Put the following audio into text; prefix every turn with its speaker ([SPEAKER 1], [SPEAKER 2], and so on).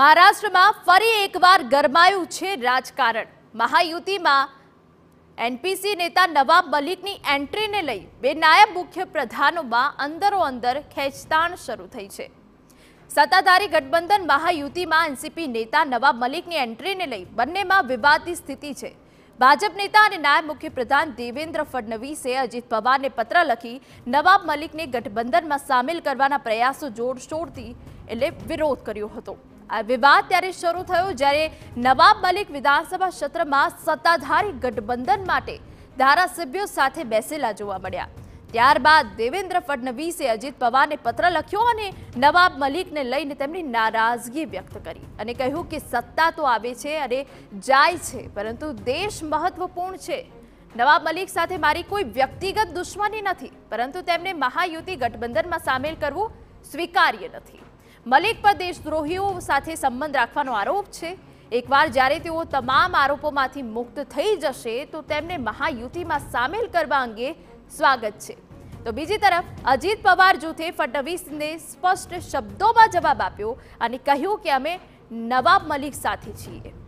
[SPEAKER 1] મહારાષ્ટ્રમાં ફરી એકવાર ગરમાયું છે રાજકારણ મહાયુતિમાં એનપીસી નેતા નવાબ મલિકની એન્ટ્રીને લઈ બે નાયબ મુખ્ય પ્રધાનોમાં અંદરો અંદર ખેંચતાણ શરૂ થઈ છે સત્તાધારી ગઠબંધન મહાયુતિમાં એનસીપી નેતા નવાબ મલિકની એન્ટ્રીને લઈ બંનેમાં વિવાદની સ્થિતિ છે ભાજપ નેતા અને નાયબ મુખ્ય પ્રધાન દેવેન્દ્ર ફડણવીસે અજીત પવારને પત્ર લખી નવાબ મલિકને ગઠબંધનમાં સામેલ કરવાના પ્રયાસો જોરશોરથી એટલે વિરોધ કર્યો હતો આ વિવાદ ત્યારે શરૂ થયો જ્યારે નવાબ મલિક વિધાનસભા ક્ષેત્રમાં સત્તાધારી ગઠબંધન માટે ધારાસભ્યો સાથે બેસેલા જોવા મળ્યા ત્યારબાદ દેવેન્દ્ર ફડણવીસે અજીત પવારને પત્ર લખ્યો અને નવાબ મલિકને લઈને તેમની નારાજગી વ્યક્ત કરી અને કહ્યું કે સત્તા તો આવે છે અને જાય છે પરંતુ દેશ મહત્વપૂર્ણ છે નવાબ મલિક સાથે મારી કોઈ વ્યક્તિગત દુશ્મની નથી પરંતુ તેમને મહાયુતિ ગઠબંધનમાં સામેલ કરવું સ્વીકાર્ય નથી મલિક પર દેશદ્રોહીઓ સાથે સંબંધ રાખવાનો આરોપ છે એકવાર જ્યારે તેઓ તમામ આરોપોમાંથી મુક્ત થઈ જશે તો તેમને મહાયુતિમાં સામેલ કરવા અંગે સ્વાગત છે તો બીજી તરફ અજીત પવાર જૂથે ફડણવીસને સ્પષ્ટ શબ્દોમાં જવાબ આપ્યો અને કહ્યું કે અમે નવાબ મલિક સાથે છીએ